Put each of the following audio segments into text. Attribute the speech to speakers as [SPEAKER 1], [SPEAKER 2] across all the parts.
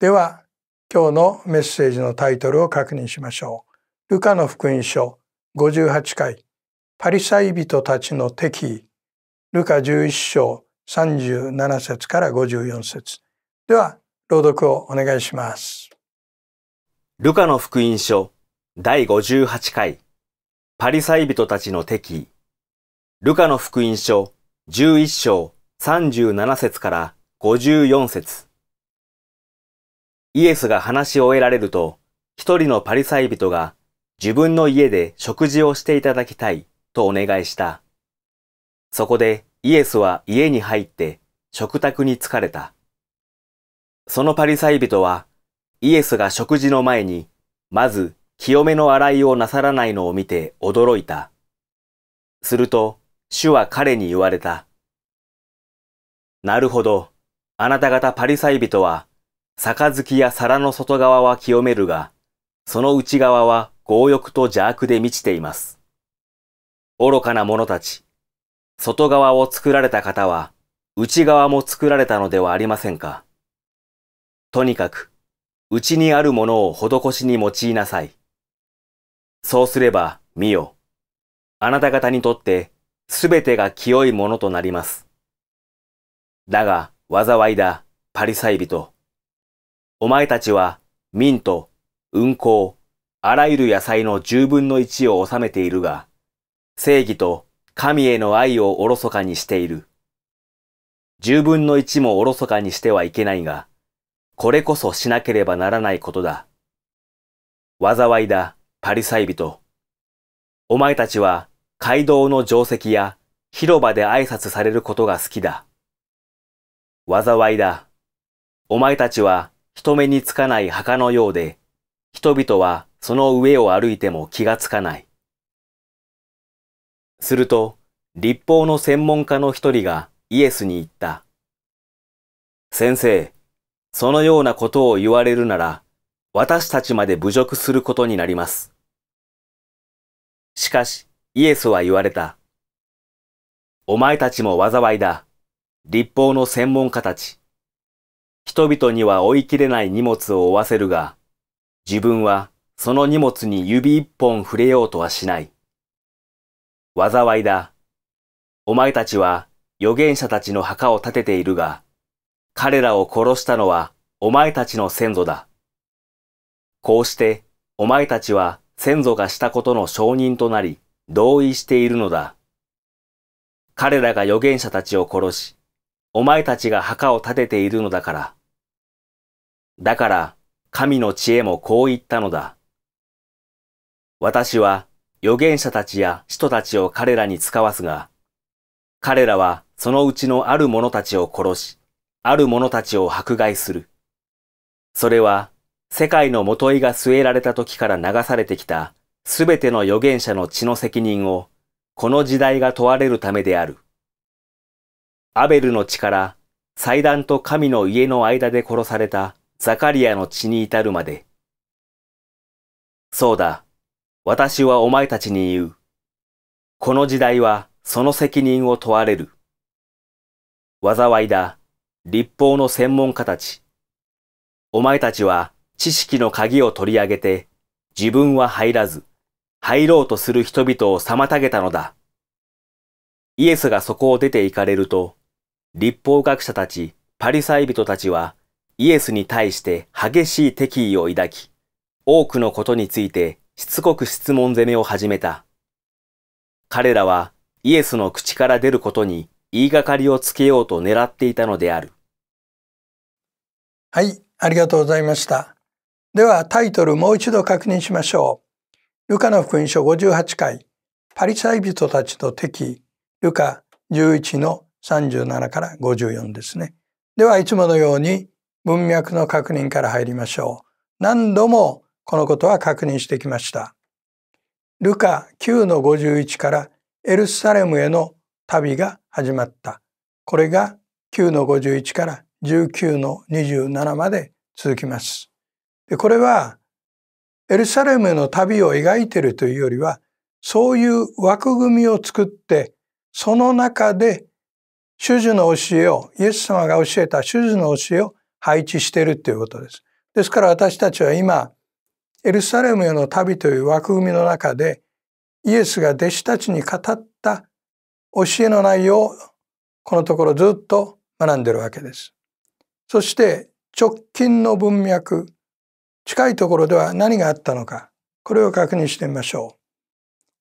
[SPEAKER 1] では今日のメッセージのタイトルを確認しましょう。ルカの福音書58回パリサイ人たちの敵ルカ11章37節から54節では朗読をお願いします。
[SPEAKER 2] ルカの福音書第58回パリサイ人たちの敵ルカの福音書11章37節から54節イエスが話し終えられると、一人のパリサイ人が自分の家で食事をしていただきたいとお願いした。そこでイエスは家に入って食卓に疲れた。そのパリサイ人はイエスが食事の前にまず清めの洗いをなさらないのを見て驚いた。すると主は彼に言われた。なるほど、あなた方パリサイ人は杯や皿の外側は清めるが、その内側は強欲と邪悪で満ちています。愚かな者たち、外側を作られた方は、内側も作られたのではありませんか。とにかく、内にあるものを施しに用いなさい。そうすれば、見よ。あなた方にとって、すべてが清いものとなります。だが、災いだ、パリサイ人。お前たちは、ミント、運行、あらゆる野菜の十分の一を収めているが、正義と神への愛をおろそかにしている。十分の一もおろそかにしてはいけないが、これこそしなければならないことだ。災いだ、パリサイ人。お前たちは、街道の定石や広場で挨拶されることが好きだ。災いだ。お前たちは、人目につかない墓のようで、人々はその上を歩いても気がつかない。すると、立法の専門家の一人がイエスに言った。先生、そのようなことを言われるなら、私たちまで侮辱することになります。しかし、イエスは言われた。お前たちも災いだ。立法の専門家たち。人々には追い切れない荷物を負わせるが、自分はその荷物に指一本触れようとはしない。災いだ。お前たちは預言者たちの墓を建てているが、彼らを殺したのはお前たちの先祖だ。こうしてお前たちは先祖がしたことの承認となり同意しているのだ。彼らが預言者たちを殺し、お前たちが墓を建てているのだから。だから神の知恵もこう言ったのだ。私は預言者たちや使徒たちを彼らに使わすが、彼らはそのうちのある者たちを殺し、ある者たちを迫害する。それは世界の元いが据えられた時から流されてきたすべての預言者の血の責任をこの時代が問われるためである。アベルの血から祭壇と神の家の間で殺されたザカリアの血に至るまで。そうだ、私はお前たちに言う。この時代はその責任を問われる。災いだ、立法の専門家たち。お前たちは知識の鍵を取り上げて、自分は入らず、入ろうとする人々を妨げたのだ。イエスがそこを出て行かれると、立法学者たち、パリサイ人たちはイエスに対して激しい敵意を抱き、多くのことについてしつこく質問攻めを始めた。彼らはイエスの口から出ることに言いがかりをつけようと狙っていたのである。
[SPEAKER 1] はい、ありがとうございました。ではタイトルもう一度確認しましょう。ルカの福音書58回、パリサイ人たちの敵、ルカ11の37から54ですね。ではいつものように文脈の確認から入りましょう。何度もこのことは確認してきました。ルカ9の51からエルサレムへの旅が始まった。これが9の51から19の27まで続きます。でこれはエルサレムへの旅を描いているというよりはそういう枠組みを作ってその中で主樹の教えをイエス様が教えた主樹の教えを配置しているということです。ですから私たちは今、エルサレムへの旅という枠組みの中で、イエスが弟子たちに語った教えの内容をこのところずっと学んでるわけです。そして直近の文脈、近いところでは何があったのか、これを確認してみましょう。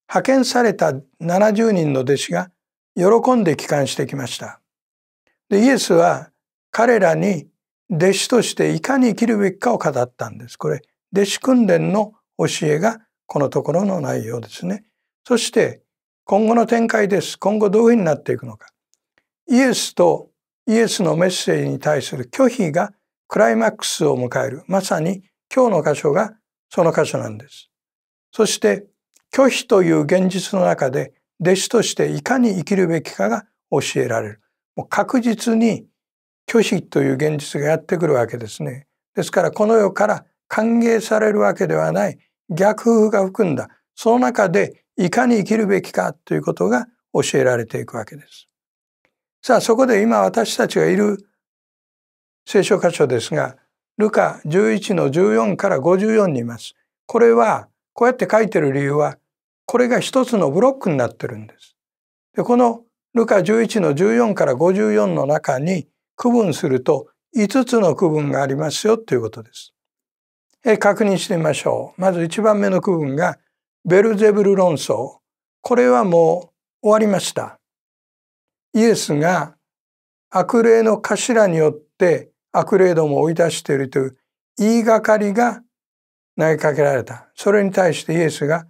[SPEAKER 1] 派遣された70人の弟子が喜んで帰還してきました。でイエスは彼らに弟子としていかに生きるべきかを語ったんです。これ、弟子訓練の教えがこのところの内容ですね。そして、今後の展開です。今後どういうふうになっていくのか。イエスとイエスのメッセージに対する拒否がクライマックスを迎える。まさに今日の箇所がその箇所なんです。そして、拒否という現実の中で弟子としていかに生きるべきかが教えられる。もう確実に虚子という現実がやってくるわけですね。ですからこの世から歓迎されるわけではない逆風が含んだその中でいかに生きるべきかということが教えられていくわけです。さあそこで今私たちがいる聖書箇所ですがルカ11の14から54にいます。これはこうやって書いてる理由はこれが一つのブロックになってるんです。でこのルカ11の14から54の中に区分すると5つの区分がありますよということです。確認してみましょう。まず1番目の区分がベルゼブル論争。これはもう終わりました。イエスが悪霊の頭によって悪霊どもを追い出しているという言いがかりが投げかけられた。それに対してイエスが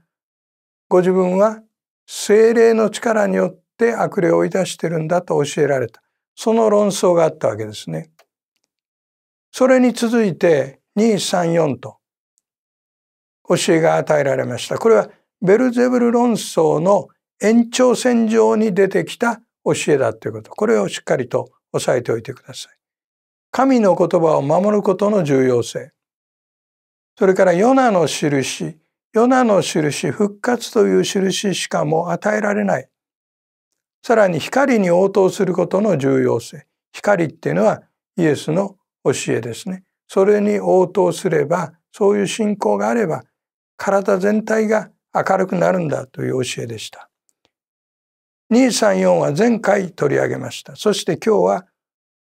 [SPEAKER 1] ご自分は精霊の力によって悪霊を追い出しているんだと教えられた。その論争があったわけですね。それに続いて234と教えが与えられました。これはベルゼブル論争の延長線上に出てきた教えだということ。これをしっかりと押さえておいてください。神の言葉を守ることの重要性。それからヨナの印、ヨナの印、復活という印しかも与えられない。さらに光に応答することの重要性光っていうのはイエスの教えですねそれに応答すればそういう信仰があれば体全体が明るくなるんだという教えでした234は前回取り上げましたそして今日は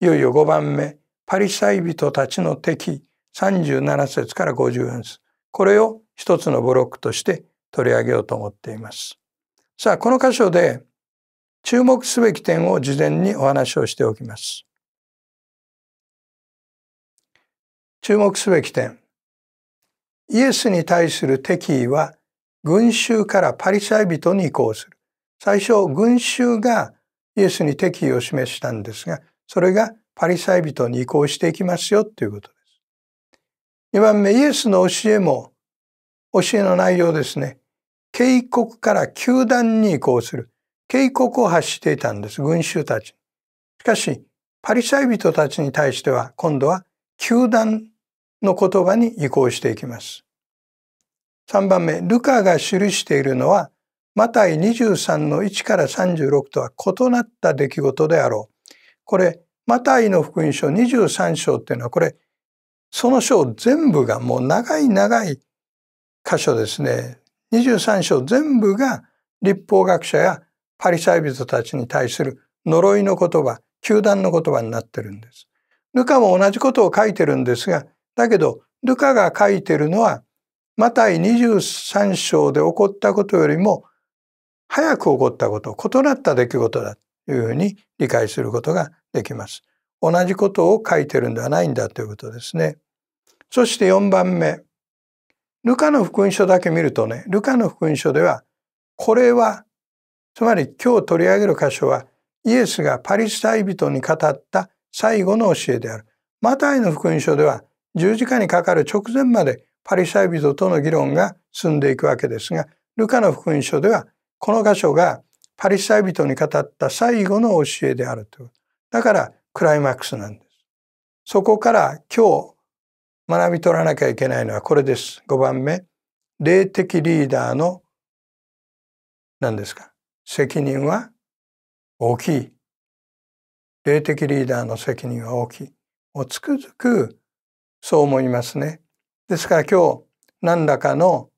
[SPEAKER 1] いよいよ5番目パリサイ人たちの敵37節から54節これを一つのブロックとして取り上げようと思っていますさあこの箇所で注目すべき点を事前
[SPEAKER 3] にお話をしておきます。注
[SPEAKER 1] 目すべき点。イエスに対する敵意は群衆からパリサイ人に移行する。最初、群衆がイエスに敵意を示したんですが、それがパリサイ人に移行していきますよということです。2番目、イエスの教えも、教えの内容ですね。警告から球団に移行する。警告を発していたんです、群衆たち。しかし、パリサイ人たちに対しては、今度は球団の言葉に移行していきます。3番目、ルカが記しているのは、マタイ23の1から36とは異なった出来事であろう。これ、マタイの福音書23章っていうのは、これ、その章全部がもう長い長い箇所ですね。23章全部が立法学者やパリサイ人たちに対する呪いの言葉、球団の言葉になってるんです。ルカも同じことを書いてるんですが、だけど、ルカが書いてるのは、マタイ23章で起こったことよりも、早く起こったこと、異なった出来事だというふうに理解することができます。同じことを書いてるんではないんだということですね。そして4番目。ルカの福音書だけ見るとね、ルカの福音書では、これはつまり今日取り上げる箇所はイエスがパリサイ人に語った最後の教えである。マタイの福音書では十字架にかかる直前までパリサイ人との議論が進んでいくわけですが、ルカの福音書ではこの箇所がパリサイ人に語った最後の教えであるという。だからクライマックスなんです。そこから今日学び取らなきゃいけないのはこれです。5番目。霊的リーダーの何ですか責任は大きい。霊的リーダーの責任は大きい。うつくづくそう思いますね。ですから今日何らかの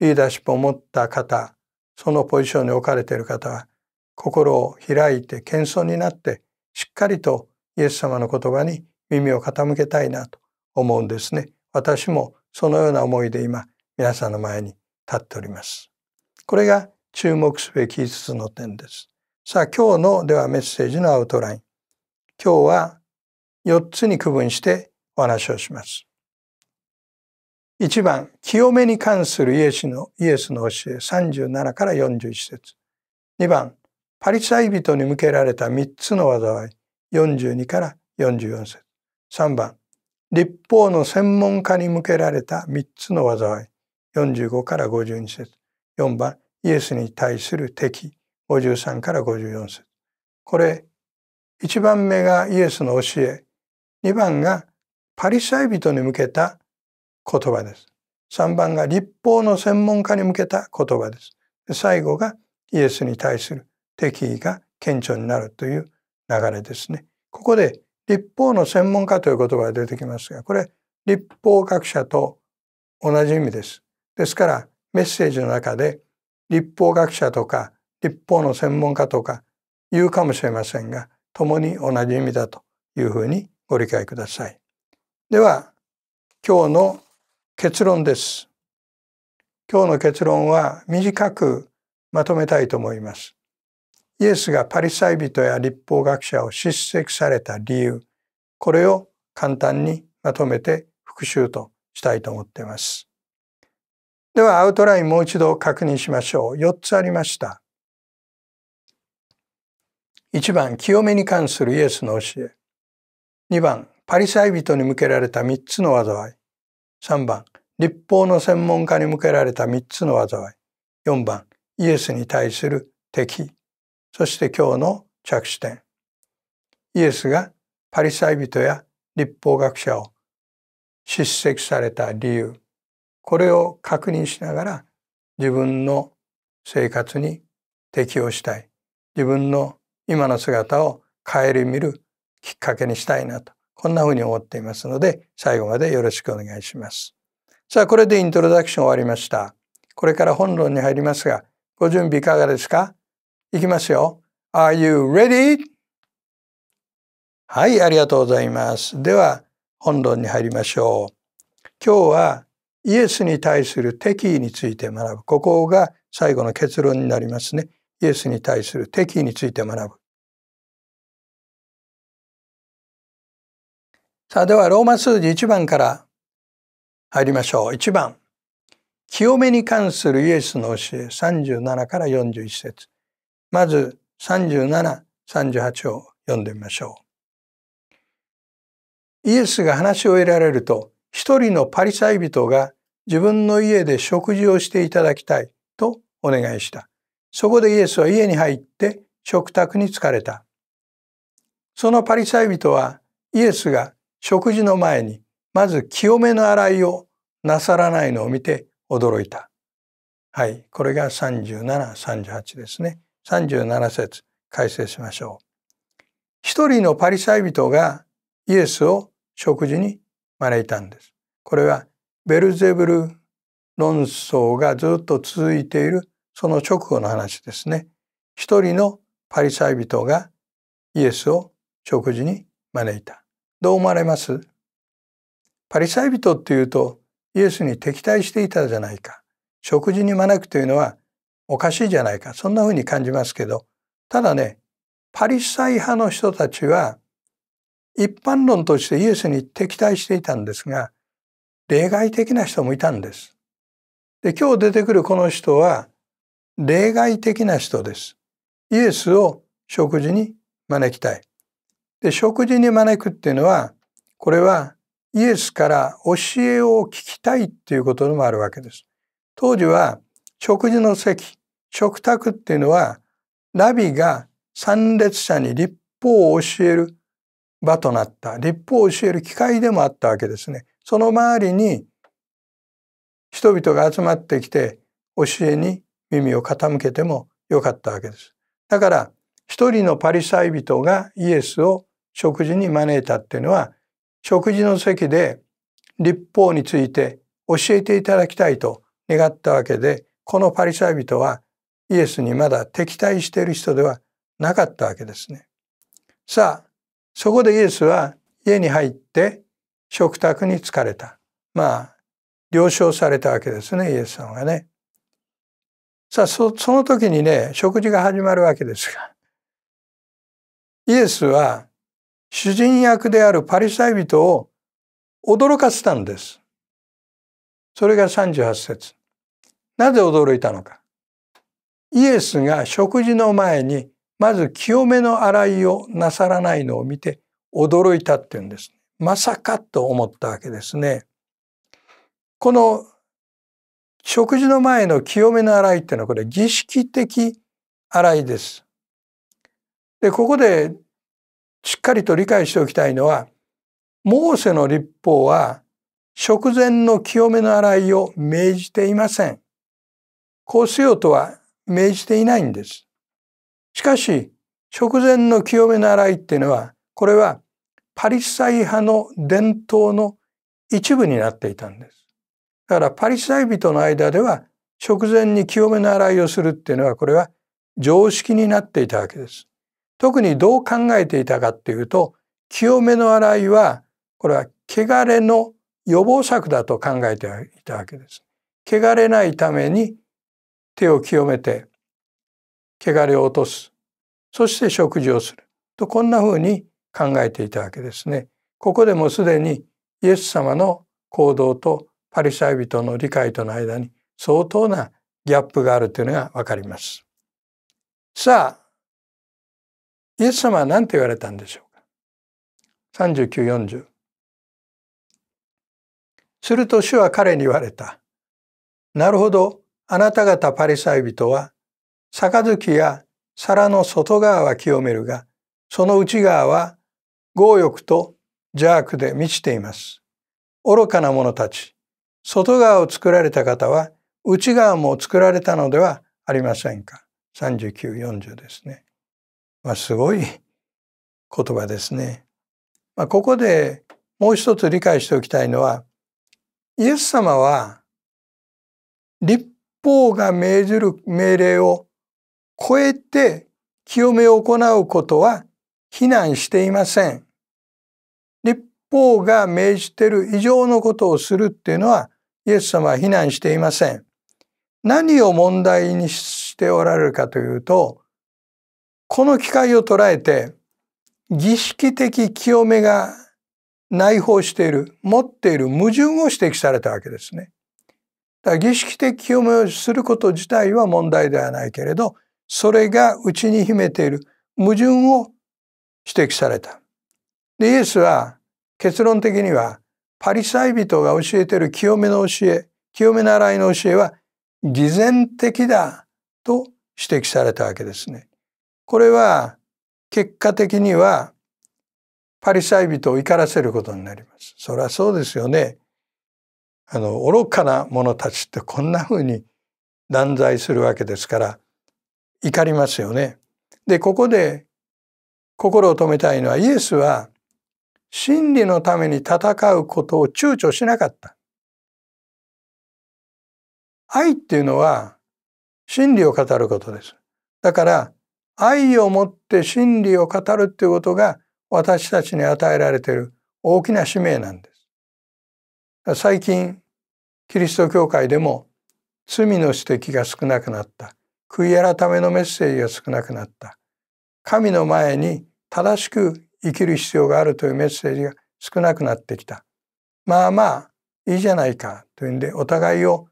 [SPEAKER 1] リーダーシップを持った方、そのポジションに置かれている方は、心を開いて謙遜になって、しっかりとイエス様の言葉に耳を傾けたいなと思うんですね。私もそのような思いで今、皆さんの前に立っております。これが注目すべき5つの点です。さあ今日のではメッセージのアウトライン。今日は4つに区分してお話をします。1番、清めに関するイエスのイエスの教え37から41節2番、パリサイ人に向けられた3つの災い42から44節3番、立法の専門家に向けられた3つの災い45から52節4番イエスに対する敵53から54節これ1番目がイエスの教え2番がパリサイ人に向けた言葉です3番が立法の専門家に向けた言葉です最後がイエスに対する敵意が顕著になるという流れですねここで立法の専門家という言葉が出てきますがこれ立法学者と同じ意味ですですからメッセージの中で立法学者とか立法の専門家とか言うかもしれませんが共に同じ意味だというふうにご理解ください。では今日の結論です。今日の結論は短くまとめたいと思います。イエスがパリサイ人や立法学者を叱責された理由これを簡単にまとめて復習としたいと思っています。ではアウトラインもう一度確認しましょう。4つありました。1番、清めに関するイエスの教え。2番、パリサイ人に向けられた3つの災い。3番、立法の専門家に向けられた3つの災い。4番、イエスに対する敵。そして今日の着手点。イエスがパリサイ人や立法学者を叱責された理由。これを確認しながら自分の生活に適応したい自分の今の姿を顧みるきっかけにしたいなとこんなふうに思っていますので最後までよろしくお願いします。さあこれでイントロダクション終わりました。これから本論に入りますがご準備いかがですかいきますよ。Are you ready? はい、ありがとうございます。では本論に入りましょう。今日はイエスに対する敵意について学ぶ。ここが最後の結論になりますね。イエスに対する敵意について学ぶ。
[SPEAKER 3] さあではローマ数字1番から
[SPEAKER 1] 入りましょう。1番。清めに関するイエスの教え37から41節まず37、38を読んでみましょう。イエスが話を得られると、一人のパリサイ人が自分の家で食事をしていただきたいとお願いした。そこでイエスは家に入って食卓に疲れた。そのパリサイ人はイエスが食事の前にまず清めの洗いをなさらないのを見て驚いた。はい、これが37、38ですね。37節解説しましょう。一人のパリサイ人がイエスを食事に招いたんです。これはベルゼブル論争がずっと続いているその直後の話ですね。一人のパリサイ人がイエスを食事に招いた。どう思われますパリサイ人っていうとイエスに敵対していたじゃないか。食事に招くというのはおかしいじゃないか。そんな風に感じますけど、ただね、パリサイ派の人たちは一般論としてイエスに敵対していたんですが、例外的な人もいたんです。で今日出てくるこの人は例外的な人です。イエスを食事に招きたい。で食事に招くっていうのはこれはイエスから教えを聞きたいっていうことでもあるわけです。当時は食事の席食卓っていうのはラビが参列者に立法を教える場となった立法を教える機会でもあったわけですね。その周りに人々が集まってきて教えに耳を傾けてもよかったわけです。だから一人のパリサイ人がイエスを食事に招いたっていうのは食事の席で立法について教えていただきたいと願ったわけでこのパリサイ人はイエスにまだ敵対している人ではなかったわけですね。さあそこでイエスは家に入って食卓に疲れた。まあ、了承されたわけですね、イエスさんがね。さあ、その時にね、食事が始まるわけですが、イエスは主人役であるパリサイ人を驚かせたんです。それが38節。なぜ驚いたのか。イエスが食事の前にまず清めの洗いをなさらないのを見て驚いたって言うんです。まさかと思ったわけですね。この食事の前の清めの洗いっていうのはこれ儀式的洗いです。でここでしっかりと理解しておきたいのはモーセの立法は食前の清めの洗いを命じていません。こうせよとは命じていないんです。しかし食前の清めの洗いっていうのはこれはパリサイ派の伝統の一部になっていたんです。だからパリサイ人の間では食前に清めの洗いをするっていうのはこれは常識になっていたわけです。特にどう考えていたかっていうと清めの洗いはこれは汚れの予防策だと考えていたわけです。汚れないために手を清めて汚れを落とすそして食事をするとこんなふうに考えていたわけですね。ここでもすでにイエス様の行動とパリサイ人の理解との間に相当なギャップがあるというのがわかります。さあ、イエス様は何て言われたんでしょうか。39、40。すると主は彼に言われた。なるほど、あなた方パリサイ人は、杯や皿の外側は清めるが、その内側は強欲と邪悪で満ちています。愚かな者たち、外側を作られた方は内側も作られたのではありませんか。39、40ですね。まあ、すごい言葉ですね。まあ、ここでもう一つ理解しておきたいのは、イエス様は立法が命じる命令を超えて清めを行うことは非難していません。方が命じてる異常のことをするっていうのはイエス様は非難していません。何を問題にしておられるかというとこの機会を捉えて儀式的清めが内包している持っている矛盾を指摘されたわけですね。だから儀式的清めをすること自体は問題ではないけれどそれが内に秘めている矛盾を指摘された。でイエスは結論的にはパリサイ人が教えている清めの教え清めの洗いの教えは偽善的だと指摘されたわけですね。これは結果的にはパリサイ人を怒らせることになります。それはそうですよね。あの愚かな者たちってこんな風に断罪するわけですから怒りますよね。でここで心を止めたいのはイエスは真理のために戦うことを躊躇しなかった。愛っていうのは真理を語ることです。だから愛をもって真理を語るっていうことが私たちに与えられている大きな使命なんです。最近キリスト教会でも罪の指摘が少なくなった。悔い改めのメッセージが少なくなった。神の前に正しく生きる必要があるというメッセージが少なくなってきたまあまあいいじゃないかというんでお互いを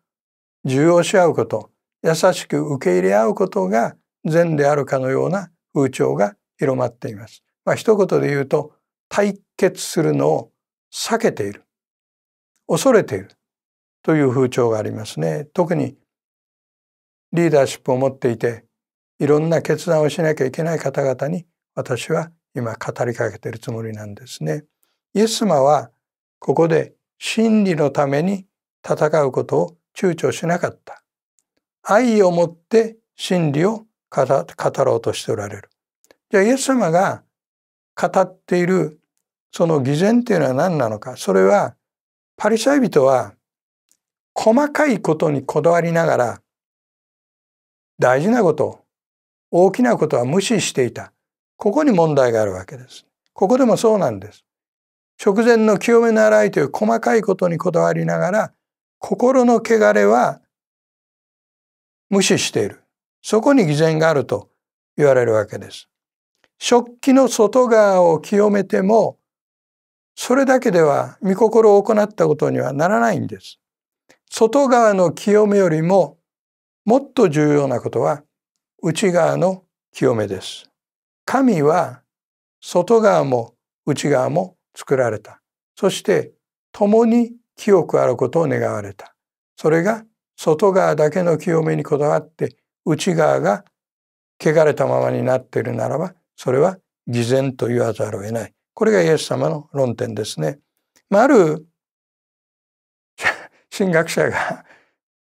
[SPEAKER 1] 重要し合うこと優しく受け入れ合うことが善であるかのような風潮が広まっています。まあ、一言で言うと対決するのを避けている恐れているという風潮がありますね。特にリーダーシップを持っていていろんな決断をしなきゃいけない方々に私は今語りかけているつもりなんですね。イエス様はここで真理のために戦うことを躊躇しなかった。愛を持って真理を語ろうとしておられる。じゃあイエス様が語っているその偽善というのは何なのか。それはパリサイ人は細かいことにこだわりながら大事なこと大きなことは無視していた。ここに問題があるわけです。ここでもそうなんです。食前の清め習いという細かいことにこだわりながら、心の汚れは無視している。そこに偽善があると言われるわけです。食器の外側を清めても、それだけでは御心を行ったことにはならないんです。外側の清めよりももっと重要なことは内側の清めです。神は外側も内側も作られた。そして共に清くあることを願われた。それが外側だけの清めにこだわって内側が汚れたままになっているならばそれは偽善と言わざるを得ない。これがイエス様の論点ですね。まあ、ある神学者が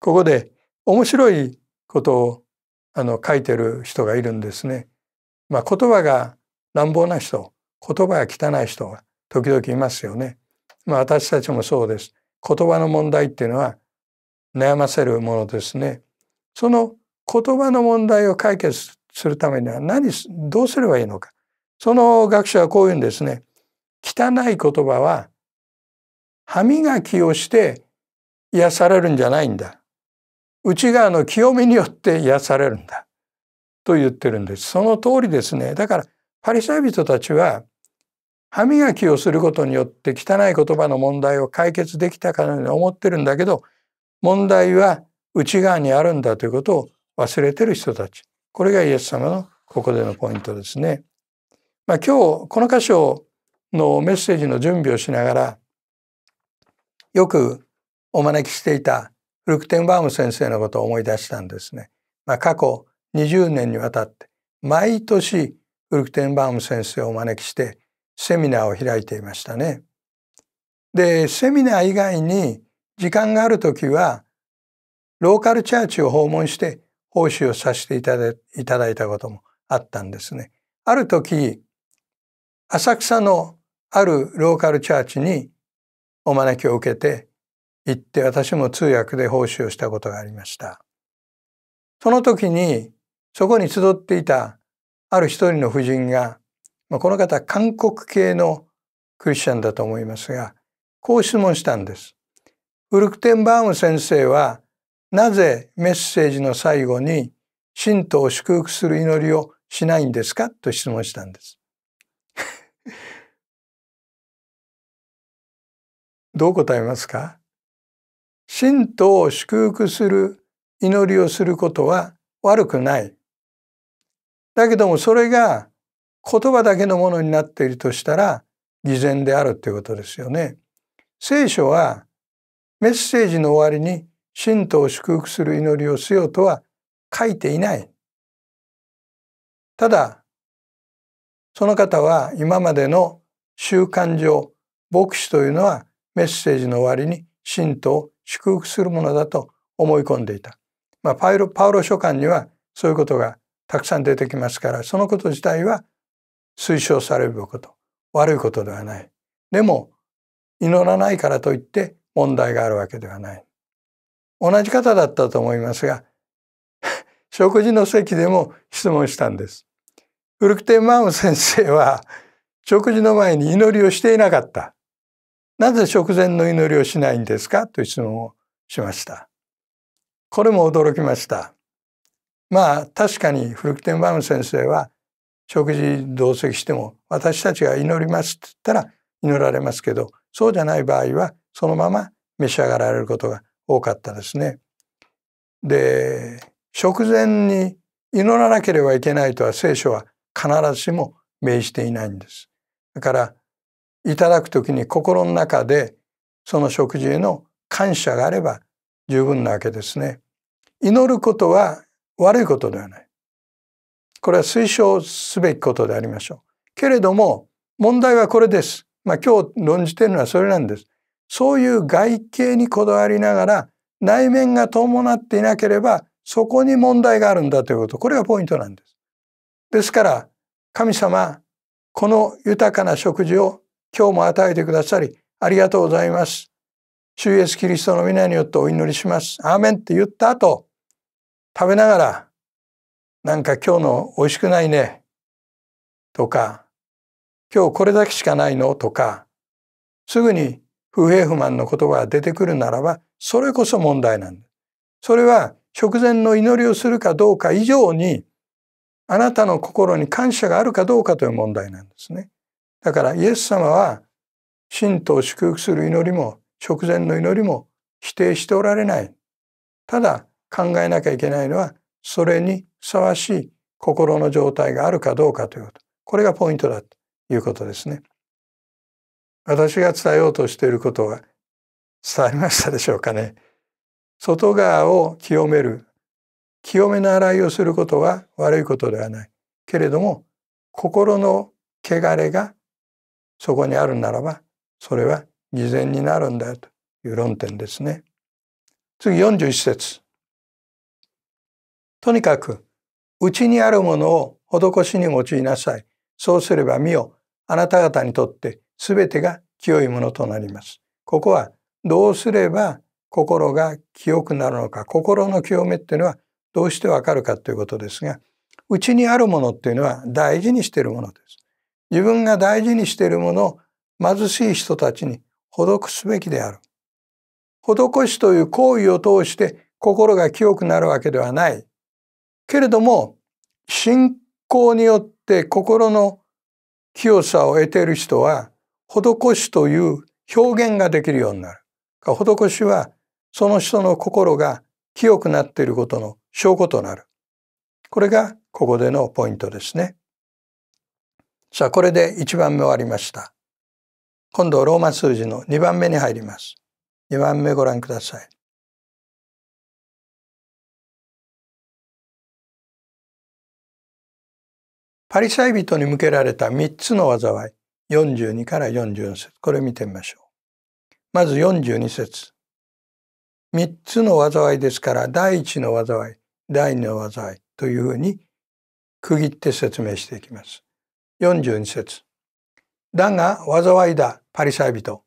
[SPEAKER 1] ここで面白いことをあの書いてる人がいるんですね。まあ、言葉が乱暴な人言葉が汚い人が時々いますよね。まあ、私たちもそうです。言葉の問題っていうのは悩ませるものですね。その言葉の問題を解決するためには何どうすればいいのか。その学者はこういうんですね。汚い言葉は歯磨きをして癒されるんじゃないんだ。内側の清めによって癒されるんだ。と言ってるんです。その通りですね。だからパリサイ人たちは歯磨きをすることによって汚い言葉の問題を解決できたかのように思ってるんだけど問題は内側にあるんだということを忘れてる人たち。これがイエス様のここでのポイントですね。まあ、今日この箇所のメッセージの準備をしながらよくお招きしていたフルクテンバーム先生のことを思い出したんですね。まあ、過去20年にわたって毎年ウルクテンバウム先生をお招きしてセミナーを開いていましたね。でセミナー以外に時間がある時はローカルチャーチを訪問して奉仕をさせていただいたこともあったんですね。ある時浅草のあるローカルチャーチにお招きを受けて行って私も通訳で奉仕をしたことがありました。その時にそこに集っていたある一人の夫人が、まあ、この方韓国系のクリスチャンだと思いますがこう質問したんです。ウルクテンバーム先生はなぜメッセージの最後に信徒を祝福する祈りをしないんですかと質問したんです。
[SPEAKER 3] どう答えますか
[SPEAKER 1] 信徒を祝福する祈りをすることは悪くない。だけどもそれが言葉だけのものになっているとしたら偽善であるということですよね。聖書はメッセージの終わりに信徒を祝福する祈りをせよとは書いていない。ただ、その方は今までの習慣上、牧師というのはメッセージの終わりに信徒を祝福するものだと思い込んでいた。まあ、パウロ書簡にはそういうことがたくさん出てきますからそのこと自体は推奨されること悪いことではないでも祈らないからといって問題があるわけではない同じ方だったと思いますが 食事の席でも質問したんですクテン・マウ先生は食事の前に祈りをしていなかったなぜ食前の祈りをしないんですかという質問をしましたこれも驚きましたまあ確かにフルクテンバウム先生は食事同席しても私たちが祈りますって言ったら祈られますけどそうじゃない場合はそのまま召し上がられることが多かったですね。で食前に祈らなければいけないとは聖書は必ずしも命じていないんです。だからいただく時に心の中でその食事への感謝があれば十分なわけですね。祈ることは悪いことではない。これは推奨すべきことでありましょう。けれども、問題はこれです。まあ、今日論じているのはそれなんです。そういう外形にこだわりながら、内面が伴っていなければ、そこに問題があるんだということ。これがポイントなんです。ですから、神様、この豊かな食事を今日も与えてくださり、ありがとうございます。主イエスキリストの皆によってお祈りします。アーメンって言った後、食べながら、なんか今日の美味しくないね、とか、今日これだけしかないのとか、すぐに不平不満の言葉が出てくるならば、それこそ問題なんです。それは食前の祈りをするかどうか以上に、あなたの心に感謝があるかどうかという問題なんですね。だからイエス様は、信徒を祝福する祈りも、食前の祈りも否定しておられない。ただ、考えなきゃいけないのはそれにふさわしい心の状態があるかどうかということこれがポイントだということですね。私が伝えようとしていることは伝わりましたでしょうかね。外側を清める清めの洗いをすることは悪いことではないけれども心の汚れがそこにあるならばそれは偽善になるんだよという論点ですね。次41節とにかく、うちにあるものを施しに用いなさい。そうすれば、見よ、あなた方にとって全てが清いものとなります。ここは、どうすれば心が清くなるのか、心の清めっていうのはどうしてわかるかということですが、うちにあるものっていうのは大事にしているものです。自分が大事にしているものを貧しい人たちに施すべきである。施しという行為を通して心が清くなるわけではない。けれども信仰によって心の清さを得ている人は施しという表現ができるようになる。施しはその人の心が清くなっていることの証拠となる。これがここでのポイントですね。さあこれで1番目終わりました。今度ローマ数字の2番目に入ります。2番目ご
[SPEAKER 3] 覧ください。
[SPEAKER 1] パリサイ人に向けられた3つの災い42から44節これ見てみましょうまず42節3つの災いですから第一の災い第二の災いというふうに区切って説明していきます42節だが災いだパリサイ人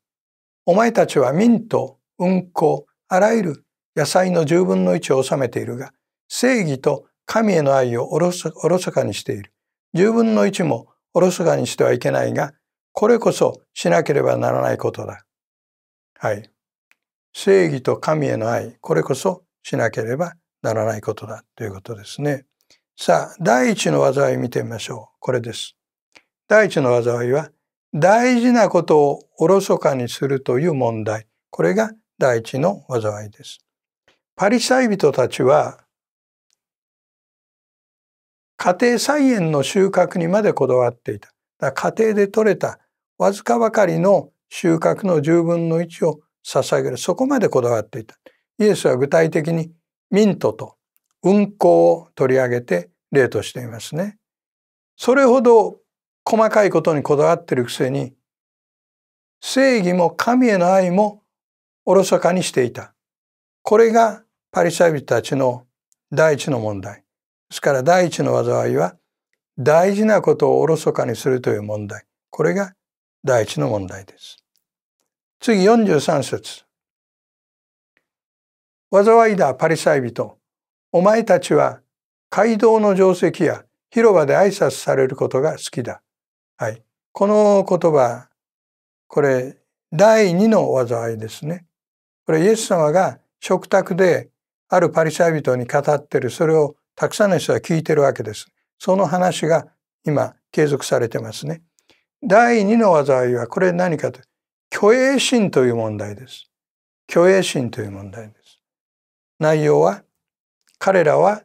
[SPEAKER 1] お前たちは民と運行あらゆる野菜の十分の一を収めているが正義と神への愛をおろそかにしている10分の1もおろそかにしてはいけないが、これこそしなければならないことだ。はい。正義と神への愛、これこそしなければならないことだということですね。さあ、第一の災い見てみましょう。これです。第一の災いは、大事なことをおろそかにするという問題。これが第一の災いです。パリサイ人たちは家庭菜園の収穫にまでこだわっていた。家庭で採れたわずかばかりの収穫の十分の一を捧げる。そこまでこだわっていた。イエスは具体的にミントと運行を取り上げて例としていますね。それほど細かいことにこだわっているくせに正義も神への愛もおろそかにしていた。これがパリサイ人たちの第一の問題。ですから第一の災いは大事なことをおろそかにするという問題これが第一の問題です。次43節災いだパリサイ人お前たちは街道の定石や広場で挨拶されることが好きだ。はい。この言葉、これ、第二の災いですね。これ、イエス様が食卓であるパリサイ人に語ってる、それをたくさんの人は聞いてるわけです。その話が今継続されてますね。第2の災いはこれ何かと虚栄心という問題です。虚栄心という問題です。内容は彼らは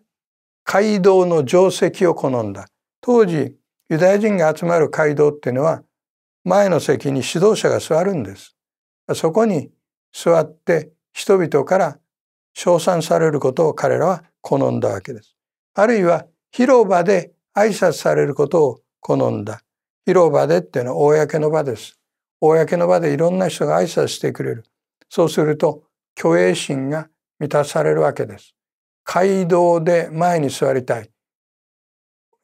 [SPEAKER 1] 街道の定石を好んだ。当時ユダヤ人が集まる街道っていうのは前の席に指導者が座るんです。そこに座って人々から称賛されることを彼らは好んだわけです。あるいは広場で挨拶されることを好んだ。広場でっていうのは公の場です。公の場でいろんな人が挨拶してくれる。そうすると虚栄心が満たされるわけです。街道で前に座りたい。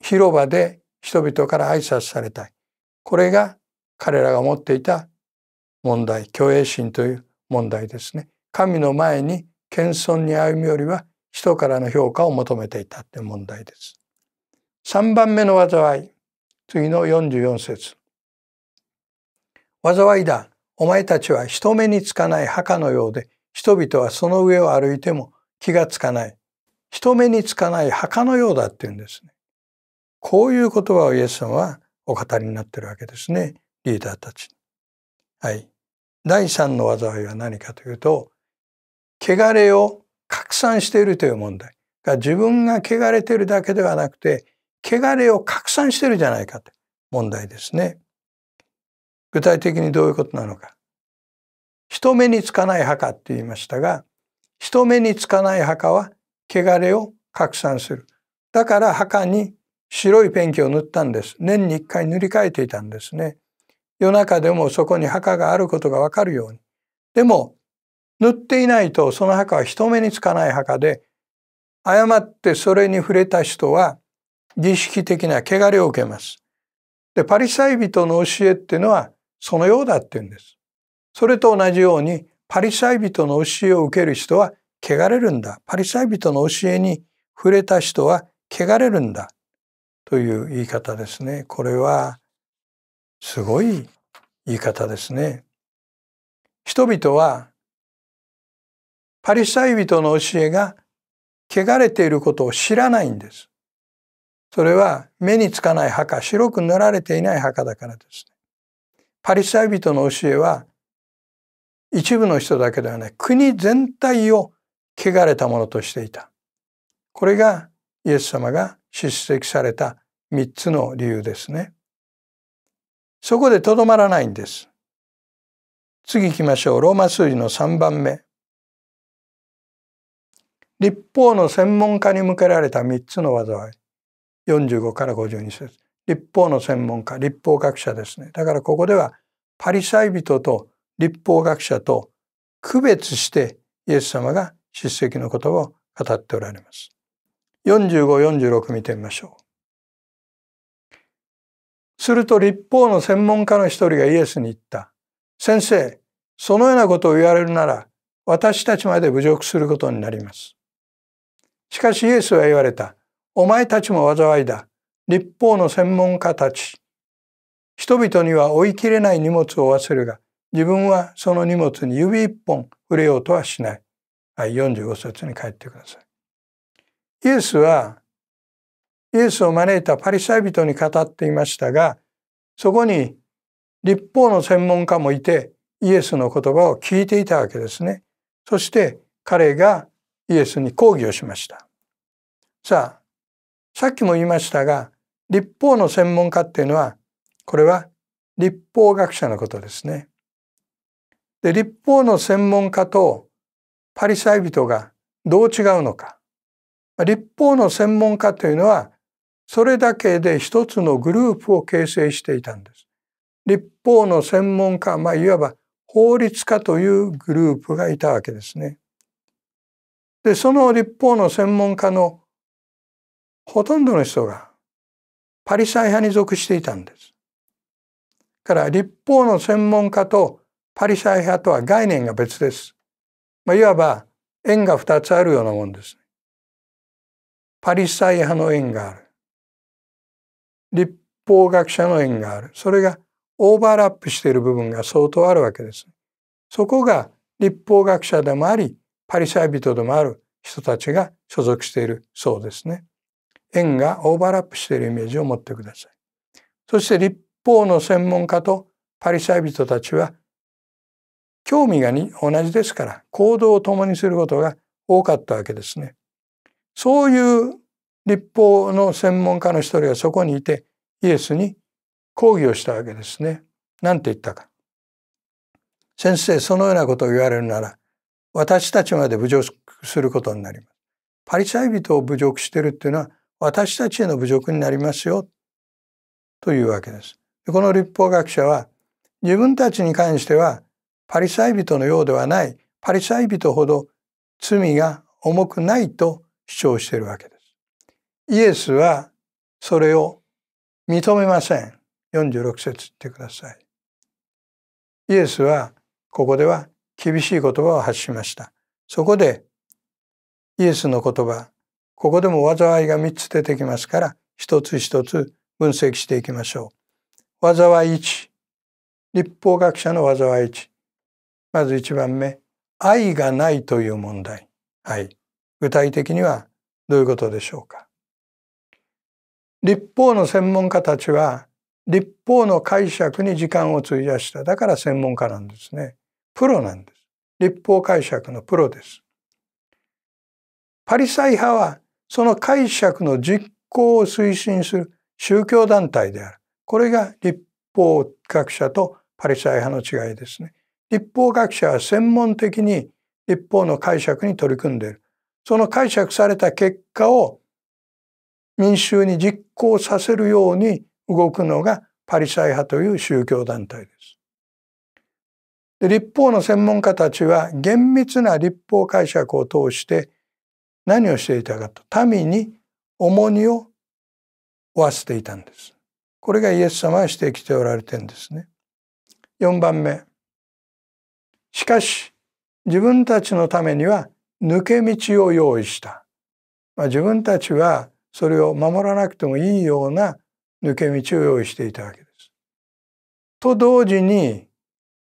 [SPEAKER 1] 広場で人々から挨拶されたい。これが彼らが持っていた問題、虚栄心という問題ですね。神の前に謙遜に歩むよりは人からの評価を求めていたいう問題です。3番目の災い次の44節災いだお前たちは人目につかない墓のようで人々はその上を歩いても気がつかない人目につかない墓のようだって言うんですね。こういう言葉をイエス様はお語りになってるわけですねリーダーたち。はい。第3の災いは何かというと汚れを拡散しているという問題自分が汚れているだけではなくて汚れを拡散しているじゃないかという問題ですね。具体的にどういうことなのか。人目につかない墓って言いましたが人目につかない墓は汚れを拡散する。だから墓に白いペンキを塗ったんです。年に一回塗り替えていたんですね。夜中でもそこに墓があることがわかるように。でも塗っていないとその墓は人目につかない墓で誤ってそれに触れた人は儀式的な汚れを受けます。でパリサイ人の教えっていうのはそのようだって言うんです。それと同じようにパリサイ人の教えを受ける人は汚れるんだ。パリサイ人の教えに触れた人は汚れるんだ。という言い方ですね。これはすごい言い方ですね。人々はパリサイ人の教えが汚れていることを知らないんです。それは目につかない墓、白く塗られていない墓だからですね。パリサイ人の教えは一部の人だけではない国全体を汚れたものとしていた。これがイエス様が叱責された3つの理由ですね。そこでとどまらないんです。次行きましょう。ローマ数字の3番目。立法の専門家に向けられた3つの災い45から52節立法の専門家立法学者ですねだからここではパリサイ人と立法学者と区別してイエス様が出席のことを語っておられます4546見てみましょうすると立法の専門家の一人がイエスに言った先生そのようなことを言われるなら私たちまで侮辱することになりますしかしイエスは言われた。お前たちも災いだ。立法の専門家たち。人々には追いきれない荷物を忘わせるが、自分はその荷物に指一本触れようとはしない。はい、45節に帰ってください。イエスは、イエスを招いたパリサイ人に語っていましたが、そこに立法の専門家もいて、イエスの言葉を聞いていたわけですね。そして彼がイエスに抗議をしました。さあ、さっきも言いましたが、立法の専門家っていうのは、これは立法学者のことですね。で、立法の専門家とパリサイ人がどう違うのか。立法の専門家というのは、それだけで一つのグループを形成していたんです。立法の専門家、まあ、いわば法律家というグループがいたわけですね。でその立法の専門家のほとんどの人がパリサイ派に属していたんです。から立法の専門家とパリサイ派とは概念が別です。まあ、いわば縁が2つあるようなもんです。パリサイ派の縁がある。立法学者の縁がある。それがオーバーラップしている部分が相当あるわけです。そこが立法学者でもあり、パリサイ人でもある人たちが所属しているそうですね。縁がオーバーラップしているイメージを持ってください。そして立法の専門家とパリサイ人たちは興味がに同じですから行動を共にすることが多かったわけですね。そういう立法の専門家の一人がそこにいてイエスに抗議をしたわけですね。なんて言ったか。先生そのようなことを言われるなら私たちまで侮辱することになります。パリサイ人を侮辱してるっていうのは私たちへの侮辱になりますよというわけです。この立法学者は自分たちに関してはパリサイ人のようではないパリサイ人ほど罪が重くないと主張しているわけです。イエスはそれを認めません。46節言ってください。イエスはここでは厳しい言葉を発しました。そこでイエスの言葉、ここでも災いが3つ出てきますから、一つ一つ分析していきましょう。災い1、立法学者の災い1。まず1番目、愛がないという問題。はい。具体的にはどういうことでしょうか。立法の専門家たちは、立法の解釈に時間を費やした。だから専門家なんですね。プロなんです。立法解釈のプロです。パリサイ派はその解釈の実行を推進する宗教団体である。これが立法学者とパリサイ派の違いですね。立法学者は専門的に立法の解釈に取り組んでいる。その解釈された結果を民衆に実行させるように動くのがパリサイ派という宗教団体です。立法の専門家たちは厳密な立法解釈を通して何をしていたかと民に重荷を負わせていたんです。これがイエス様は指摘しておられてるんですね。4番目。しかし自分たちのためには抜け道を用意した。まあ、自分たちはそれを守らなくてもいいような抜け道を用意していたわけです。と同時に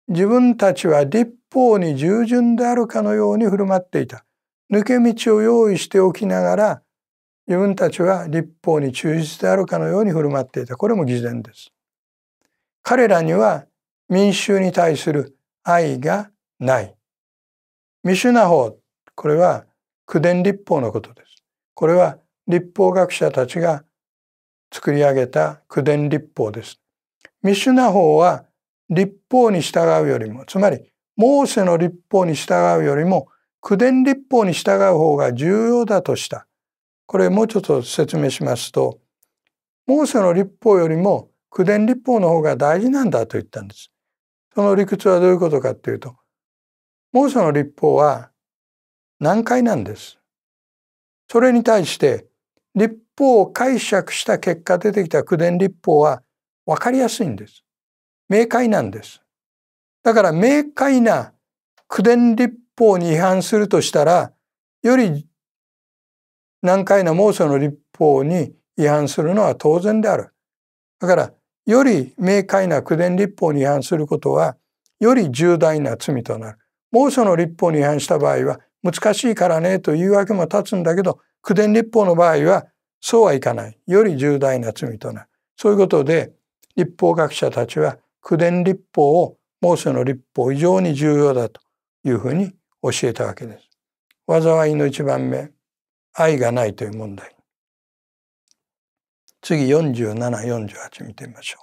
[SPEAKER 1] 自分たちは立法に従順であるかのように振る舞っていた抜け道を用意しておきながら自分たちは立法に忠実であるかのように振る舞っていたこれも偽善です彼らには民衆に対する愛がないミシュナ法これは口伝立法のことですこれは立法学者たちが作り上げた口伝立法ですミシュナ法は立法に従うよりもつまりモーセの立法に従うよりも宮伝立法に従う方が重要だとしたこれもうちょっと説明しますとモーセの立法よりも宮伝立法の方が大事なんだと言ったんです。その理屈はどういうことかっていうとモーセの立法は難解なんです。それに対して立法を解釈した結果出てきた宮伝立法は分かりやすいんです。明快なんです。だから明快な九伝立法に違反するとしたら、より難解な猛暑の立法に違反するのは当然である。だから、より明快な九伝立法に違反することは、より重大な罪となる。猛暑の立法に違反した場合は、難しいからねというわけも立つんだけど、九伝立法の場合は、そうはいかない。より重大な罪となる。そういうことで、立法学者たちは、口伝立法をモーセの立法以上に重要だというふうに教えたわけです。災いの一番目愛がないという問題次4748見てみましょ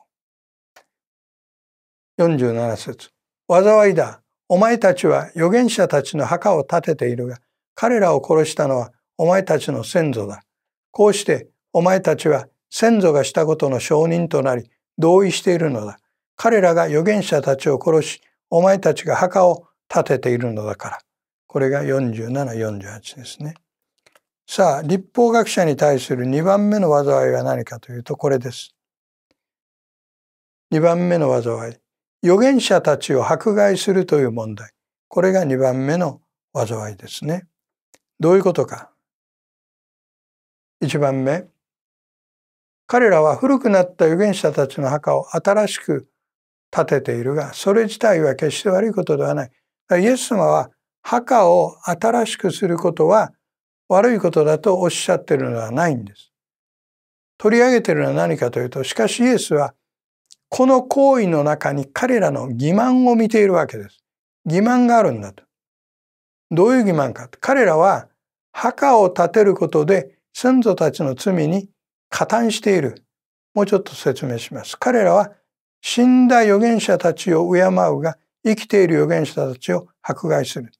[SPEAKER 1] う47節災いだお前たちは預言者たちの墓を建てているが彼らを殺したのはお前たちの先祖だこうしてお前たちは先祖がしたことの証人となり同意しているのだ彼らが預言者たちを殺し、お前たちが墓を建てているのだから。これが47、48ですね。さあ、立法学者に対する2番目の災いは何かというと、これです。2番目の災い。預言者たちを迫害するという問題。これが2番目の災いですね。どういうことか。1番目。彼らは古くなった預言者たちの墓を新しく立てているが、それ自体は決して悪いことではない。イエス様は墓を新しくすることは悪いことだとおっしゃってるのではないんです。取り上げてるのは何かというと、しかしイエスはこの行為の中に彼らの欺瞞を見ているわけです。欺瞞があるんだと。どういう欺瞞か。彼らは墓を建てることで先祖たちの罪に加担している。もうちょっと説明します。彼らは死んだ預言者たちを敬うが、生きている預言者たちを迫害する。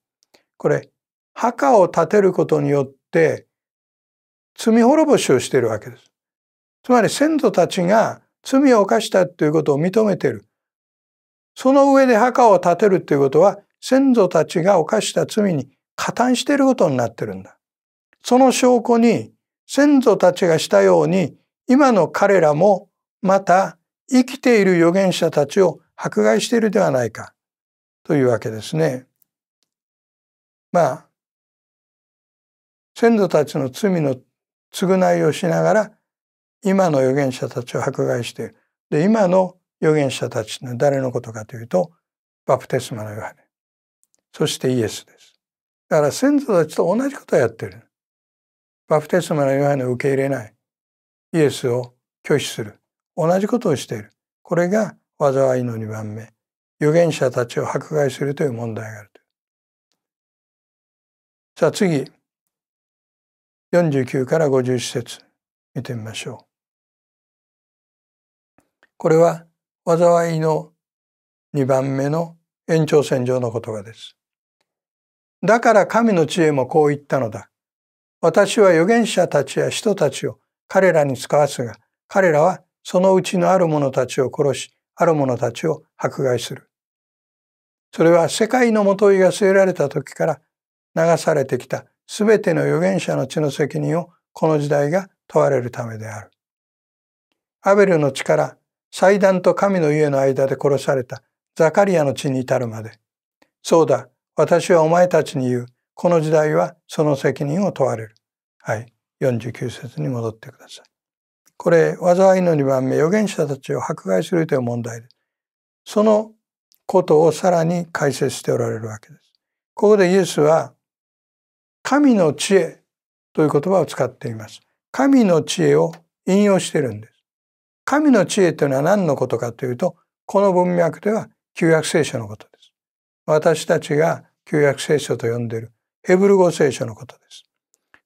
[SPEAKER 1] これ、墓を建てることによって、罪滅ぼしをしているわけです。つまり先祖たちが罪を犯したということを認めている。その上で墓を建てるということは、先祖たちが犯した罪に加担していることになっているんだ。その証拠に、先祖たちがしたように、今の彼らもまた生きている預言者たちを迫害しているではないかというわけですね。まあ先祖たちの罪の償いをしながら今の預言者たちを迫害している。で今の預言者たちの誰のことかというとバプテスマのヨハネそしてイエスです。だから先祖たちと同じことをやってる。バプテスマのヨハネを受け入れないイエスを拒否する同じことをしているこれが災いの2番目預言者たちを迫害するという問題がある
[SPEAKER 3] さあ次49から50節見てみましょうこれは災いの
[SPEAKER 1] 2番目の延長線上の言葉ですだから神の知恵もこう言ったのだ私は預言者たちや人たちを彼らに使わすが彼らはそのうちのある者たちを殺し、ある者たちを迫害する。それは世界のもといが据えられた時から流されてきたすべての預言者の血の責任をこの時代が問われるためである。アベルの血から祭壇と神の家の間で殺されたザカリアの血に至るまで。そうだ、私はお前たちに言う。この時代はその責任を問われる。はい、49節に戻ってください。これ災いの2番目預言者たちを迫害するという問題ですそのことをさらに解説しておられるわけです。ここでイエスは神の知恵という言葉を使っています。神の知恵を引用しているんです。神の知恵というのは何のことかというと、この文脈では旧約聖書のことです。私たちが旧約聖書と呼んでいるヘブル語聖書のことです。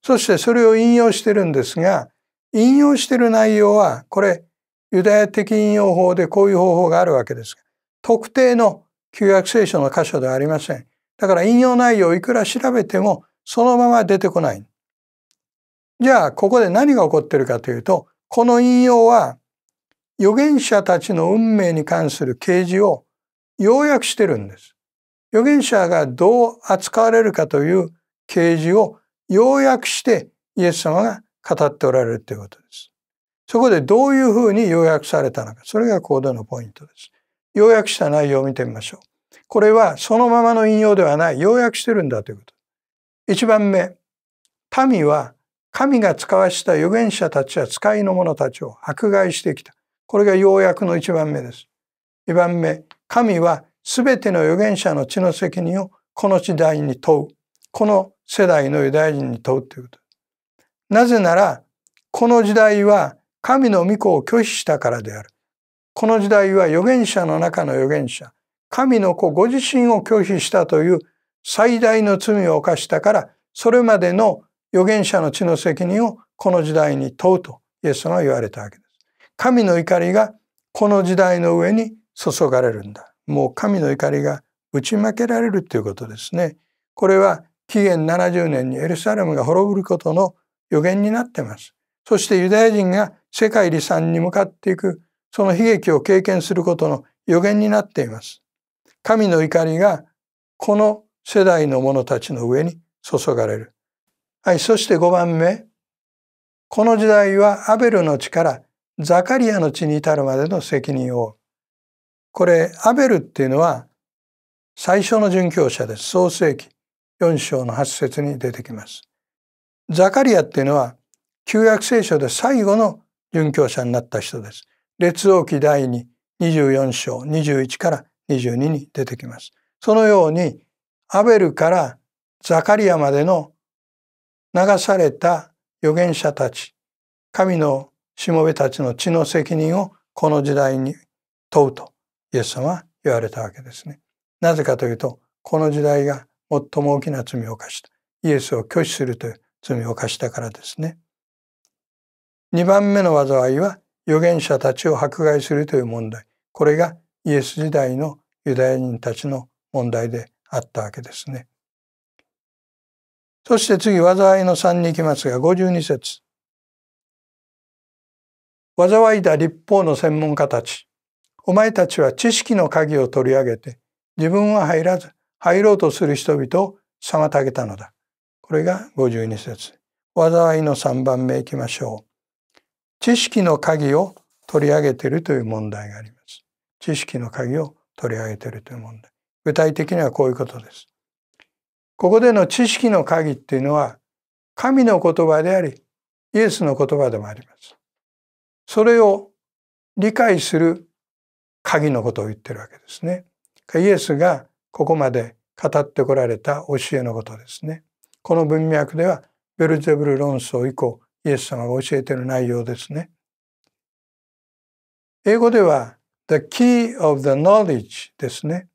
[SPEAKER 1] そしてそれを引用しているんですが、引用してる内容は、これ、ユダヤ的引用法でこういう方法があるわけですが、特定の旧約聖書の箇所ではありません。だから引用内容をいくら調べても、そのまま出てこない。じゃあ、ここで何が起こってるかというと、この引用は、預言者たちの運命に関する啓示を要約してるんです。預言者がどう扱われるかという啓示を要約してイエス様が語っておられるということです。そこでどういうふうに要約されたのか、それがコードのポイントです。要約した内容を見てみましょう。これはそのままの引用ではない、要約してるんだということ。一番目、民は神が使わした預言者たちや使いの者たちを迫害してきた。これが要約の一番目です。二番目、神は全ての預言者の血の責任をこの時代に問う。この世代のユダヤ人に問うということ。なぜなら、この時代は神の御子を拒否したからである。この時代は預言者の中の預言者、神の子ご自身を拒否したという最大の罪を犯したから、それまでの預言者の血の責任をこの時代に問うとイエス様は言われたわけです。神の怒りがこの時代の上に注がれるんだ。もう神の怒りが打ち負けられるということですね。これは紀元70年にエルサレムが滅ぶることの予言になってます。そしてユダヤ人が世界離散に向かっていく、その悲劇を経験することの予言になっています。神の怒りがこの世代の者たちの上に注がれる。はい、そして5番目。この時代はアベルの地からザカリアの地に至るまでの責任を。これ、アベルっていうのは最初の殉教者です。創世紀4章の8節に出てきます。ザカリアっていうのは旧約聖書で最後の殉教者になった人です。列王記第2、24章21から22に出てきます。そのようにアベルからザカリアまでの流された預言者たち神のしもべたちの血の責任をこの時代に問うとイエス様は言われたわけですね。なぜかというとこの時代が最も大きな罪を犯したイエスを拒否するという罪を犯したからですね。2番目の災いは預言者たちを迫害するという問題これがイエス時代のユダヤ人たちの問題であったわけですね。そして次災いの3に行きますが52節災いだ立法の専門家たちお前たちは知識の鍵を取り上げて自分は入らず入ろうとする人々を妨げたのだ。これが52節災いの3番目いきましょう知識の鍵を取り上げているという問題があります知識の鍵を取り上げているという問題具体的にはこういうことですここでの知識の鍵っていうのは神の言葉でありイエスの言葉でもありますそれを理解する鍵のことを言ってるわけですねイエスがここまで語ってこられた教えのことですねこの文脈ではベルゼブル論争以降イエス様が教えている内容ですね。英語では The key of the knowledge ですね。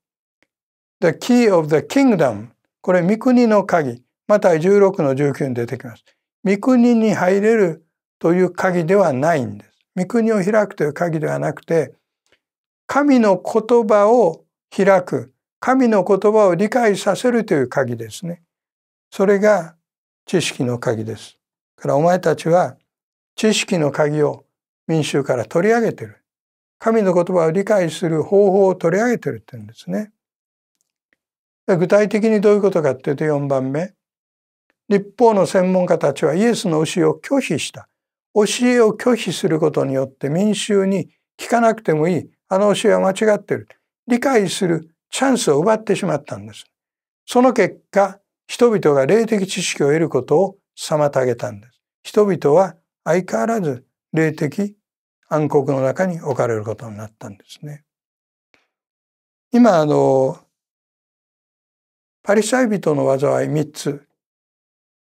[SPEAKER 1] The key of the kingdom これ三国の鍵また16の19に出てきます。三国に入れるという鍵ではないんです。三国を開くという鍵ではなくて神の言葉を開く神の言葉を理解させるという鍵ですね。それが知識の鍵です。からお前たちは知識の鍵を民衆から取り上げてる。神の言葉を理解する方法を取り上げてるって言うんですね。具体的にどういうことかっていうと4番目。立法の専門家たちはイエスの教えを拒否した。教えを拒否することによって民衆に聞かなくてもいい。あの教えは間違ってる。理解するチャンスを奪ってしまったんです。その結果、人々が霊的知識を得ることを妨げたんです。人々は相変わらず霊的暗黒の中に置かれることになったんですね。今あのパリサイ人の災い3つ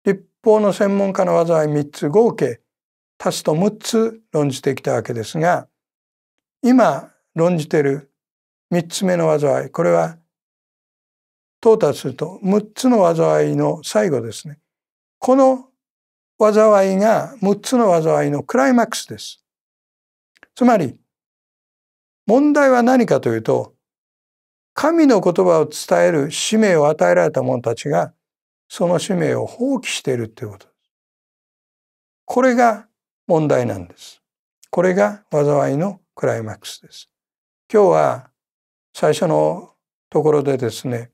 [SPEAKER 1] 立法の専門家の災い3つ合計足すと6つ論じてきたわけですが今論じてる3つ目の災いこれは到達すると6つの災いの最後ですねこの災いが6つの災いのクライマックスですつまり問題は何かというと神の言葉を伝える使命を与えられた者たちがその使命を放棄しているということです。これが問題なんです。これが災いのクライマックスです。今日は最初のところでですね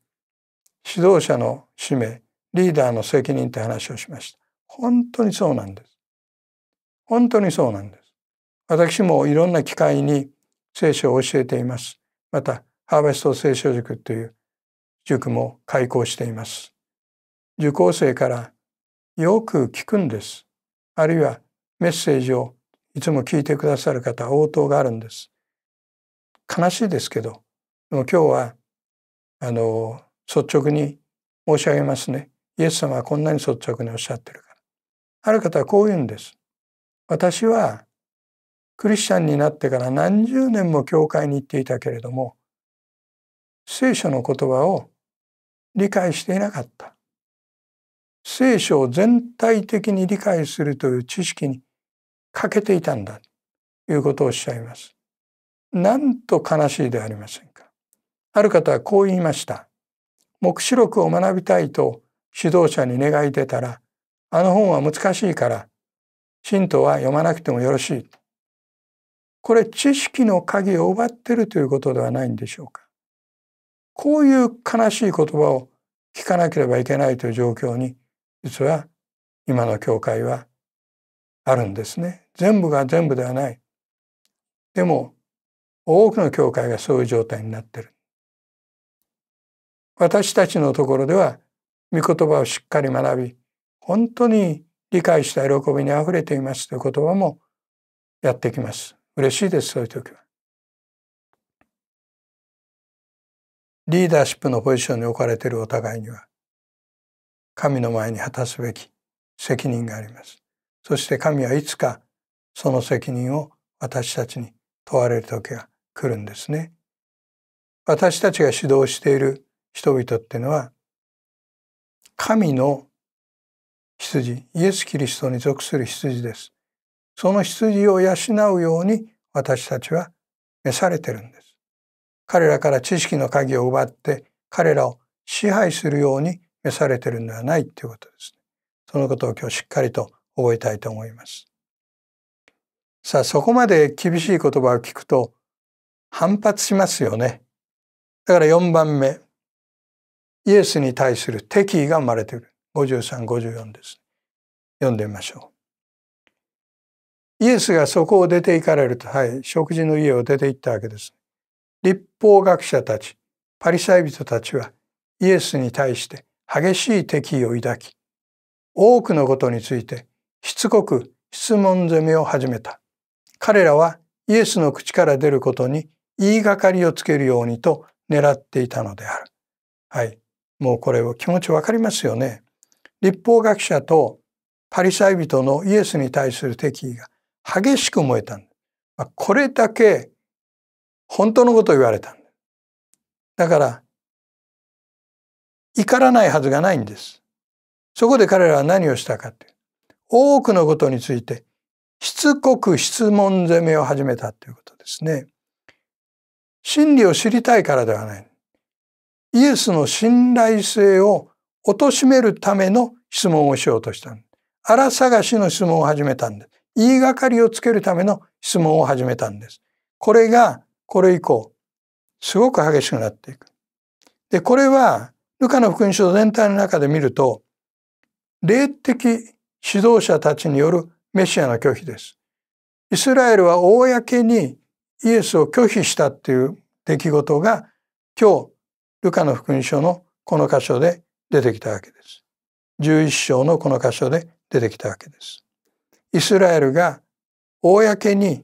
[SPEAKER 1] 指導者の使命リーダーの責任って話をしました本当にそうなんです本当にそうなんです私もいろんな機会に聖書を教えていますまたハーベスト聖書塾という塾も開講しています受講生からよく聞くんですあるいはメッセージをいつも聞いてくださる方応答があるんです悲しいですけど今日はあの率直に申し上げますね。イエス様はこんなに率直におっしゃってるから。ある方はこう言うんです。私はクリスチャンになってから何十年も教会に行っていたけれども聖書の言葉を理解していなかった。聖書を全体的に理解するという知識に欠けていたんだということをおっしゃいます。なんと悲しいではありませんか。ある方はこう言いました。黙示録を学びたいと指導者に願い出たら、あの本は難しいから、信徒は読まなくてもよろしい。これ知識の鍵を奪ってるということではないんでしょうか。こういう悲しい言葉を聞かなければいけないという状況に、実は今の教会はあるんですね。全部が全部ではない。でも、多くの教会がそういう状態になってる。私たちのところでは御言葉をしっかり学び本当に理解した喜びにあふれていますという言葉も
[SPEAKER 3] やってきます嬉しいですそういう時は
[SPEAKER 1] リーダーシップのポジションに置かれているお互いには神の前に果たすべき責任がありますそして神はいつかその責任を私たちに問われる時が来るんですね私たちが指導している人々っていうのは神の羊イエス・キリストに属する羊です。その羊を養うように私たちは召されてるんです。彼らから知識の鍵を奪って彼らを支配するように召されてるんではないということですね。そのことを今日しっかりと覚えたいと思います。さあそこまで厳しい言葉を聞くと反発しますよね。だから4番目イエスに対する敵意が生まれている。53、54です。読んでみましょう。イエスがそこを出て行かれると、はい、食事の家を出て行ったわけです。立法学者たち、パリサイ人たちはイエスに対して激しい敵意を抱き、多くのことについてしつこく質問攻めを始めた。彼らはイエスの口から出ることに言いがかりをつけるようにと狙っていたのである。はい。もうこれを気持ちわかりますよね。立法学者とパリサイ人のイエスに対する敵意が激しく燃えたんこれだけ本当のことを言われたんだ。だから怒らないはずがないんです。そこで彼らは何をしたかって。多くのことについてしつこく質問攻めを始めたということですね。真理を知りたいからではない。イエスの信頼性を貶めるための質問をしようとしたあら探しの質問を始めたんです。言いがかりをつけるための質問を始めたんです。これが、これ以降、すごく激しくなっていく。で、これは、ルカの福音書全体の中で見ると、霊的指導者たちによるメシアの拒否です。イスラエルは公にイエスを拒否したっていう出来事が今日ルカの福音書のこの箇所で出てきたわけです。11章のこの箇所で出てきたわけです。イスラエルが公に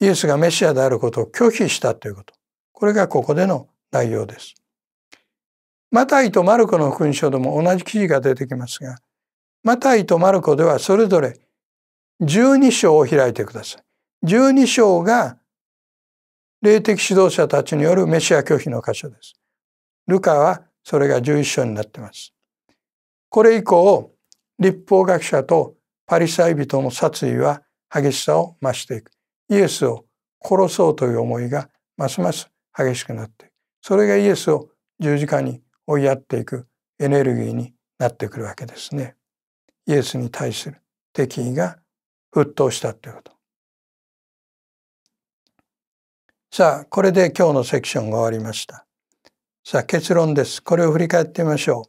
[SPEAKER 1] イエスがメシアであることを拒否したということ。これがここでの内容です。マタイとマルコの福音書でも同じ記事が出てきますが、マタイとマルコではそれぞれ12章を開いてください。12章が霊的指導者たちによるメシア拒否の箇所です。ルカはそれが11章になってます。これ以降、立法学者とパリサイ人の殺意は激しさを増していく。イエスを殺そうという思いがますます激しくなっていく。それがイエスを十字架に追いやっていくエネルギーになってくるわけですね。イエスに対する敵意が沸騰したということ。さあ、これで今日のセクションが終わりました。さあ結論です。これを振り返ってみましょ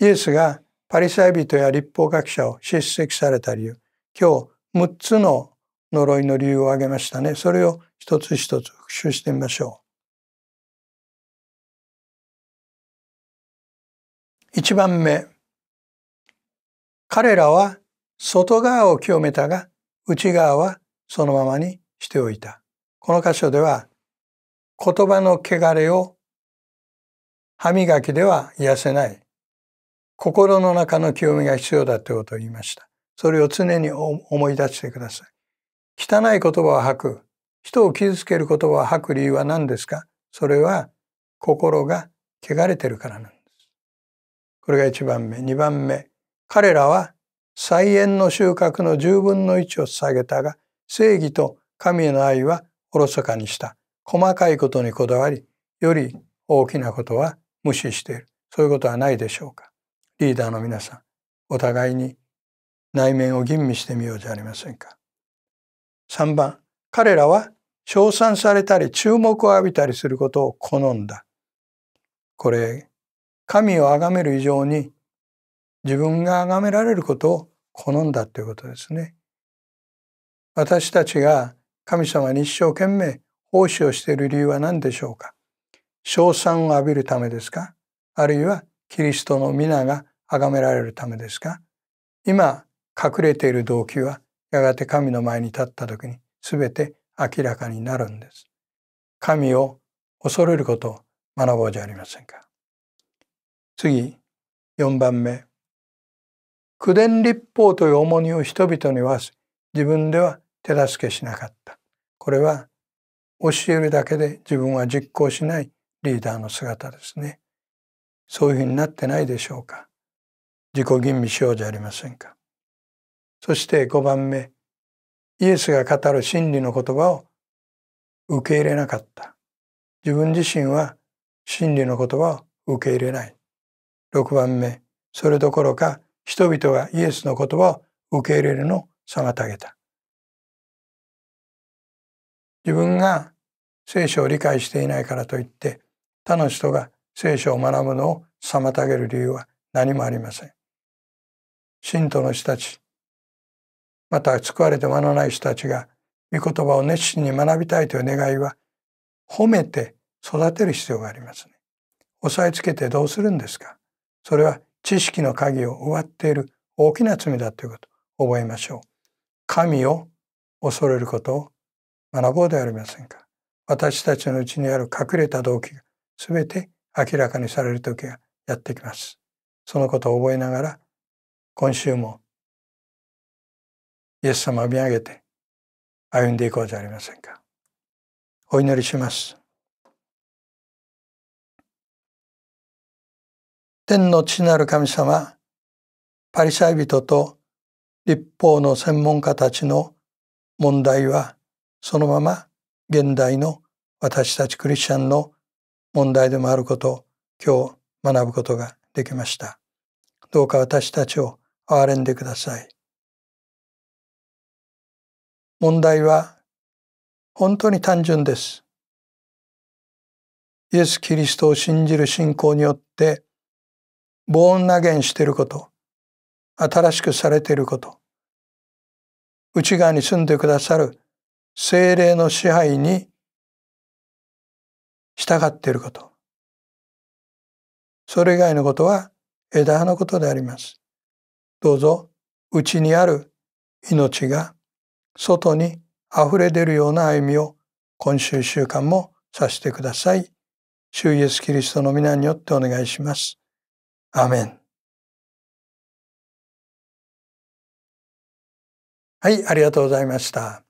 [SPEAKER 1] う。イエスがパリサイ人や立法学者を叱責された理由。今日6つの呪いの理由を挙げましたね。それを一つ一つ復習してみましょ
[SPEAKER 3] う。1番目。
[SPEAKER 1] 彼らは外側を清めたが内側はそのままにしておいた。この箇所では言葉の汚れを歯磨きでは癒せない心の中の清みが必要だということを言いました。それを常に思い出してください。汚い言葉を吐く、人を傷つける言葉を吐く理由は何ですかそれは心が汚れてるからなんです。これが一番目。二番目。彼らは菜園の収穫の十分の一を捧げたが、正義と神への愛はおろそかにした。細かいことにこだわり、より大きなことは無視している。そういうことはないでしょうか。リーダーの皆さん、お互いに内面を吟味してみようじゃありませんか。3番、彼らは称賛されたり注目を浴びたりすることを好んだ。これ、神を崇める以上に自分が崇められることを好んだということですね。私たちが神様に一生懸命奉仕をしている理由は何でしょうか称賛を浴びるためですかあるいはキリストの皆が崇められるためですか今隠れている動機はやがて神の前に立った時に全て明らかになるんです。神を恐れることを学ぼうじゃありませんか。次4番目口伝立法という重荷を人々に負わせ自分では手助けしなかった。これは教えるだけで自分は実行しないリーダーの姿ですね。そういうふうになってないでしょうか。自己吟味しようじゃありませんか。そして5番目、イエスが語る真理の言葉を受け入れなかった。自分自身は真理の言葉を受け入れない。6番目、それどころか人々がイエスの言葉を受け入れるのを妨げた。自分が聖書を理解していないからといって他の人が聖書を学ぶのを妨げる理由は何もありません。信徒の人たちまた救われて間のない人たちが御言葉を熱心に学びたいという願いは褒めて育てる必要がありますね。押さえつけてどうするんですかそれは知識の鍵を奪っている大きな罪だということ覚えましょう。神を恐れることを学ぼうではありませんか。私たちのうちにある隠れた動機が全て明らかにされる時がやってきます。そのことを覚えながら、今週もイエス様を見上げて
[SPEAKER 3] 歩んでいこうじゃありませんか。お祈りします。天の地なる神様、
[SPEAKER 1] パリサイ人と立法の専門家たちの問題はそのまま現代の私たちクリスチャンの問題でもあることを今日学ぶことができました。どうか私たちを憐れんでください。
[SPEAKER 3] 問題は本当に単純です。
[SPEAKER 1] イエス・キリストを信じる信仰によってボーン投げしていること、新しくされていること、内側に住んで
[SPEAKER 3] くださる精霊の支配に従っていること。それ以外のことは枝葉のことであり
[SPEAKER 1] ます。どうぞ、うちにある命が外に溢れ出るような歩みを今週週間もさせてください。主イエスキリストの皆によってお願いします。アメン。
[SPEAKER 3] はい、ありがとうございました。